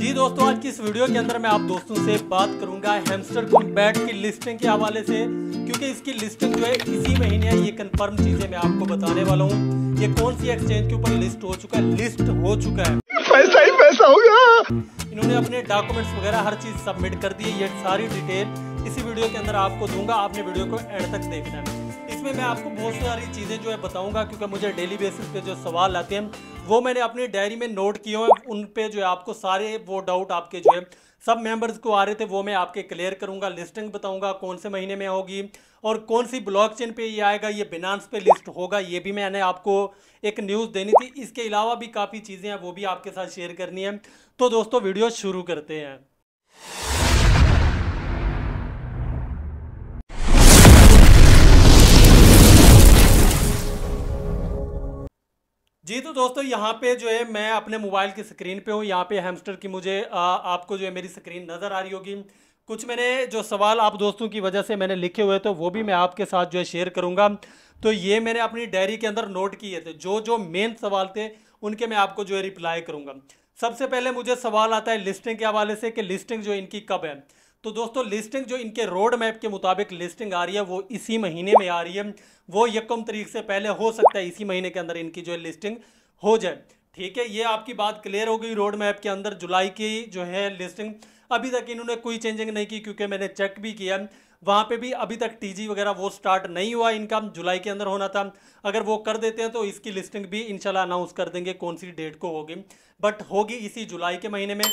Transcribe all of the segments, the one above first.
जी दोस्तों आज की इस वीडियो के अंदर मैं आप दोस्तों से बात करूंगा हेमस्टर कुन बैट की लिस्टिंग के हवाले से क्योंकि इसकी लिस्टिंग जो है इसी महीने है ये कंफर्म चीजें मैं आपको बताने वाला हूँ ये कौन सी एक्सचेंज के ऊपर लिस्ट हो चुका है लिस्ट हो चुका है पैसा ही पैसा होगा इन्होंने अपने डॉक्यूमेंट्स वगैरह हर चीज सबमिट कर दी है ये सारी डिटेल इसी वीडियो के अंदर आपको दूंगा आपने वीडियो को एंड तक देखना है इसमें मैं आपको बहुत सारी चीज़ें जो है बताऊंगा क्योंकि मुझे डेली बेसिस पे जो सवाल आते हैं वो मैंने अपनी डायरी में नोट किए हैं उन पे जो है आपको सारे वो डाउट आपके जो है सब मेंबर्स को आ रहे थे वो मैं आपके क्लियर करूंगा लिस्टिंग बताऊंगा कौन से महीने में होगी और कौन सी ब्लॉकचेन पे ये आएगा ये बिनांस पे लिस्ट होगा ये भी मैंने आपको एक न्यूज़ देनी थी इसके अलावा भी काफ़ी चीज़ें हैं वो भी आपके साथ शेयर करनी है तो दोस्तों वीडियो शुरू करते हैं जी तो दोस्तों यहाँ पे जो है मैं अपने मोबाइल की स्क्रीन पे हूँ यहाँ पे हैमस्टर की मुझे आ, आपको जो है मेरी स्क्रीन नज़र आ रही होगी कुछ मैंने जो सवाल आप दोस्तों की वजह से मैंने लिखे हुए थे तो वो भी मैं आपके साथ जो है शेयर करूँगा तो ये मैंने अपनी डायरी के अंदर नोट किए थे जो जो मेन सवाल थे उनके मैं आपको जो है रिप्लाई करूँगा सबसे पहले मुझे सवाल आता है लिस्टिंग के हवाले से कि लिस्टिंग जो इनकी कब है तो दोस्तों लिस्टिंग जो इनके रोड मैप के मुताबिक लिस्टिंग आ रही है वो इसी महीने में आ रही है वो यकम तरीक से पहले हो सकता है इसी महीने के अंदर इनकी जो है लिस्टिंग हो जाए ठीक है ये आपकी बात क्लियर हो गई रोड मैप के अंदर जुलाई की जो है लिस्टिंग अभी तक इन्होंने कोई चेंजिंग नहीं की क्योंकि मैंने चेक भी किया वहाँ पे भी अभी तक टीजी वगैरह वो स्टार्ट नहीं हुआ इनका जुलाई के अंदर होना था अगर वो कर देते हैं तो इसकी लिस्टिंग भी इनशाला अनाउंस कर देंगे कौन सी डेट को होगी बट होगी इसी जुलाई के महीने में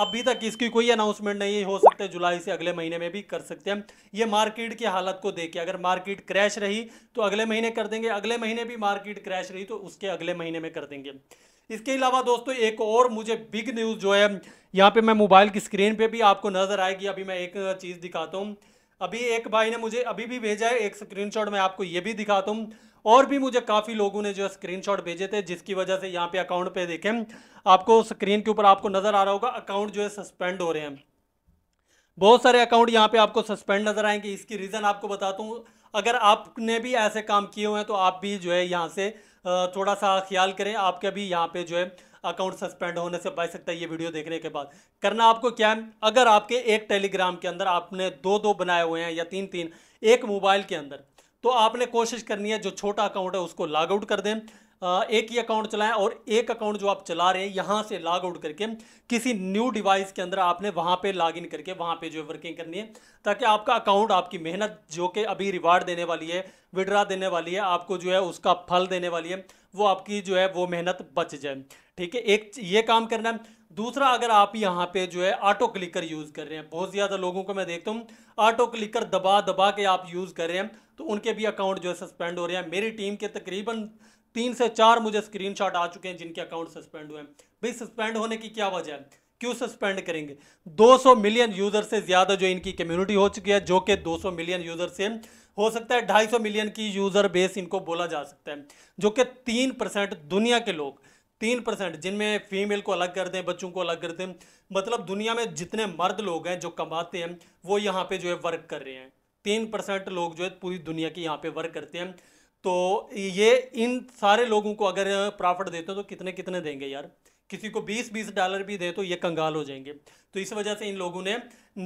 अभी तक इसकी कोई अनाउंसमेंट नहीं हो सकते जुलाई से अगले महीने में भी कर सकते हैं ये मार्केट की हालत को देख के अगर मार्केट क्रैश रही तो अगले महीने कर देंगे अगले महीने भी मार्केट क्रैश रही तो उसके अगले महीने में कर देंगे इसके अलावा दोस्तों एक और मुझे बिग न्यूज़ जो है यहाँ पे मैं मोबाइल की स्क्रीन पे भी आपको नज़र आएगी अभी मैं एक चीज़ दिखाता हूँ अभी एक भाई ने मुझे अभी भी भेजा है एक स्क्रीनशॉट मैं आपको ये भी दिखाता हूँ और भी मुझे काफ़ी लोगों ने जो स्क्रीनशॉट भेजे थे जिसकी वजह से यहाँ पे अकाउंट पे देखें आपको स्क्रीन के ऊपर आपको नज़र आ रहा होगा अकाउंट जो है सस्पेंड हो रहे हैं बहुत सारे अकाउंट यहाँ पे आपको सस्पेंड नज़र आएंगे इसकी रीज़न आपको बताता हूँ अगर आपने भी ऐसे काम किए हुए हैं तो आप भी जो है यहाँ से थोड़ा सा ख्याल करें आपके भी यहाँ पे जो है अकाउंट सस्पेंड होने से बच सकता है ये वीडियो देखने के बाद करना आपको क्या है अगर आपके एक टेलीग्राम के अंदर आपने दो दो बनाए हुए हैं या तीन तीन एक मोबाइल के अंदर तो आपने कोशिश करनी है जो छोटा अकाउंट है उसको लॉग आउट कर दें एक ही अकाउंट चलाएं और एक अकाउंट जो आप चला रहे हैं यहाँ से लॉग आउट करके किसी न्यू डिवाइस के अंदर आपने वहाँ पे लॉग इन करके वहाँ पे जो है वर्किंग करनी है ताकि आपका अकाउंट आपकी मेहनत जो कि अभी रिवार्ड देने वाली है विड्रा देने वाली है आपको जो है उसका फल देने वाली है वो आपकी जो है वो मेहनत बच जाए ठीक है एक ये काम करना है दूसरा अगर आप यहाँ पे जो है ऑटो क्लिकर यूज़ कर रहे हैं बहुत ज़्यादा लोगों को मैं देखता हूँ ऑटो क्लिकर दबा दबा के आप यूज़ कर रहे हैं तो उनके भी अकाउंट जो है सस्पेंड हो रहे हैं मेरी टीम के तकरीबन तीन से चार मुझे स्क्रीनशॉट आ चुके हैं जिनके अकाउंट सस्पेंड हुए हैं भाई सस्पेंड होने की क्या वजह है क्यों सस्पेंड करेंगे 200 मिलियन यूजर से ज़्यादा जो इनकी कम्युनिटी हो चुकी है जो कि 200 मिलियन यूजर से हो सकता है 250 मिलियन की यूज़र बेस इनको बोला जा सकता है जो कि तीन परसेंट दुनिया के लोग तीन परसेंट जिनमें फीमेल को अलग कर दें बच्चों को अलग कर दें मतलब दुनिया में जितने मर्द लोग हैं जो कमाते हैं वो यहाँ पे जो है वर्क कर रहे हैं तीन लोग जो है पूरी दुनिया की यहाँ पे वर्क करते हैं तो ये इन सारे लोगों को अगर प्रॉफिट देते हो तो कितने कितने देंगे यार किसी को बीस बीस डॉलर भी दे तो ये कंगाल हो जाएंगे तो इस वजह से इन लोगों ने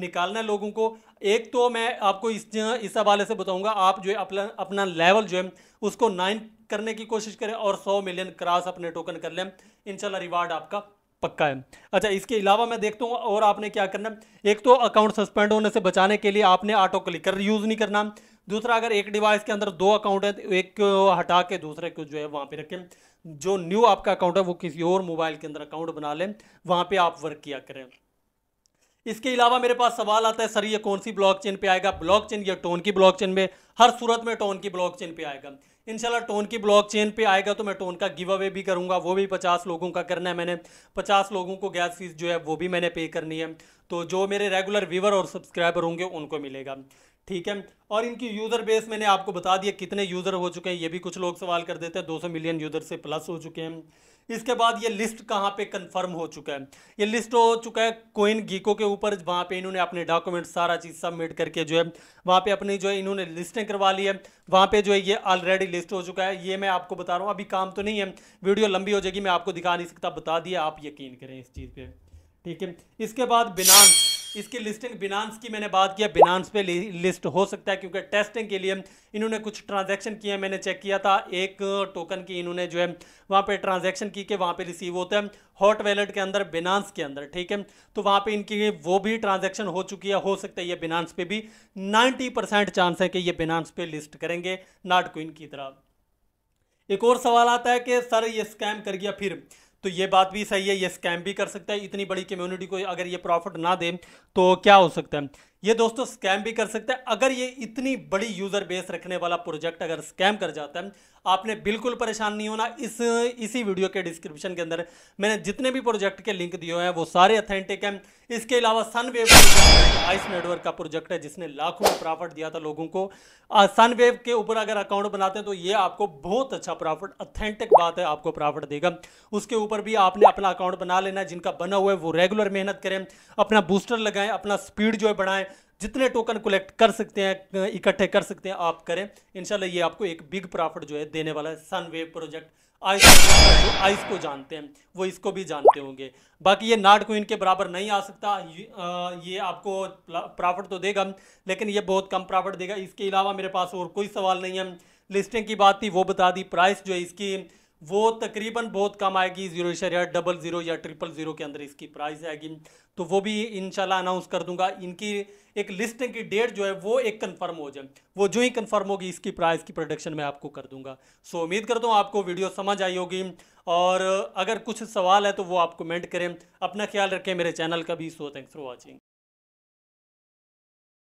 निकालना लोगों को एक तो मैं आपको इस इस हवाले से बताऊंगा आप जो है अपना अपना लेवल जो है उसको नाइन करने की कोशिश करें और सौ मिलियन क्रॉस अपने टोकन कर लें इनशाला रिवार्ड आपका पक्का है अच्छा इसके अलावा मैं देखता हूँ और आपने क्या करना एक तो अकाउंट सस्पेंड होने से बचाने के लिए आपने ऑटो क्लिकर यूज़ नहीं करना दूसरा अगर एक डिवाइस के अंदर दो अकाउंट है तो एक को हटा के दूसरे को जो है वहाँ पे रखें जो न्यू आपका अकाउंट है वो किसी और मोबाइल के अंदर अकाउंट बना लें वहाँ पे आप वर्क किया करें इसके अलावा मेरे पास सवाल आता है सर ये कौन सी ब्लॉकचेन पे आएगा ब्लॉकचेन या टोन की ब्लॉकचेन में हर सूरत में टोन की ब्लॉकचेन पे आएगा इनशाला टोन की ब्लॉकचेन पे आएगा तो मैं टोन का गिव अवे भी करूँगा वो भी पचास लोगों का करना है मैंने पचास लोगों को गैस फीस जो है वो भी मैंने पे करनी है तो जो मेरे रेगुलर व्यूवर और सब्सक्राइबर होंगे उनको मिलेगा ठीक है और इनकी यूज़र बेस मैंने आपको बता दिया कितने यूज़र हो चुके हैं ये भी कुछ लोग सवाल कर देते हैं 200 मिलियन यूज़र से प्लस हो चुके हैं इसके बाद ये लिस्ट कहाँ पे कंफर्म हो चुका है ये लिस्ट हो चुका है कोइन गीको के ऊपर वहाँ पे इन्होंने अपने डॉक्यूमेंट सारा चीज़ सबमिट करके जो है वहाँ पे अपनी जो है इन्होंने लिस्टें करवा ली है वहाँ पे जो है ये ऑलरेडी लिस्ट हो चुका है ये मैं आपको बता रहा हूँ अभी काम तो नहीं है वीडियो लंबी हो जाएगी मैं आपको दिखा नहीं सकता बता दिया आप यकीन करें इस चीज़ पर ठीक है इसके बाद बिनान इसकी लिस्टिंग बिनांस की मैंने बात किया बिनांस पे लिस्ट हो सकता है क्योंकि टेस्टिंग के लिए इन्होंने कुछ ट्रांजैक्शन किए मैंने चेक किया था एक टोकन की इन्होंने जो है वहाँ पे ट्रांजैक्शन की के वहाँ पे रिसीव होता है हॉट वैलेट के अंदर बिनांस के अंदर ठीक है तो वहाँ पे इनकी वो भी ट्रांजेक्शन हो चुकी है हो सकता है ये बिनांस पे भी नाइन्टी चांस है कि ये बिनांस पे लिस्ट करेंगे नाटकुन की तरह एक और सवाल आता है कि सर ये स्कैम कर गया फिर तो ये बात भी सही है ये स्कैम भी कर सकता है इतनी बड़ी कम्युनिटी को अगर ये प्रॉफिट ना दे तो क्या हो सकता है ये दोस्तों स्कैम भी कर सकता है अगर ये इतनी बड़ी यूज़र बेस रखने वाला प्रोजेक्ट अगर स्कैम कर जाता है आपने बिल्कुल परेशान नहीं होना इस इसी वीडियो के डिस्क्रिप्शन के अंदर मैंने जितने भी प्रोजेक्ट के लिंक दिए हैं वो सारे अथेंटिक हैं इसके अलावा सनवेव आइस नेटवर्क का प्रोजेक्ट है जिसने लाखों में प्रॉफिट दिया था लोगों को सनवेव के ऊपर अगर अकाउंट बनाते हैं तो ये आपको बहुत अच्छा प्रॉफिट अथेंटिक बात है आपको प्रॉफिट देगा उसके ऊपर भी आपने अपना अकाउंट बना लेना जिनका बना हुआ है वो रेगुलर मेहनत करें अपना बूस्टर लगाएं अपना स्पीड जो है बढ़ाएं जितने टोकन कलेक्ट कर सकते हैं इकट्ठे कर सकते हैं आप करें इनशाला ये आपको एक बिग प्रॉफिट जो है देने वाला है सनवेव प्रोजेक्ट आइस जो आइस को जानते हैं वो इसको भी जानते होंगे बाकी ये नाट कोइन के बराबर नहीं आ सकता ये आपको प्रॉफिट तो देगा लेकिन ये बहुत कम प्रॉफिट देगा इसके अलावा मेरे पास और कोई सवाल नहीं है लिस्टिंग की बात थी वो बता दी प्राइस जो है इसकी वो तकरीबन बहुत कम आएगी जीरो या डबल ज़ीरो या ट्रिपल ज़ीरो के अंदर इसकी प्राइस आएगी तो वो भी इनशाला अनाउंस कर दूंगा इनकी एक लिस्टिंग की डेट जो है वो एक कंफर्म हो जाए वो जो ही कंफर्म होगी इसकी प्राइस की प्रोडक्शन मैं आपको कर दूंगा सो उम्मीद करता हूँ आपको वीडियो समझ आई होगी और अगर कुछ सवाल है तो वो आप कमेंट करें अपना ख्याल रखें मेरे चैनल का भी सो थैंक्स फॉर वॉचिंग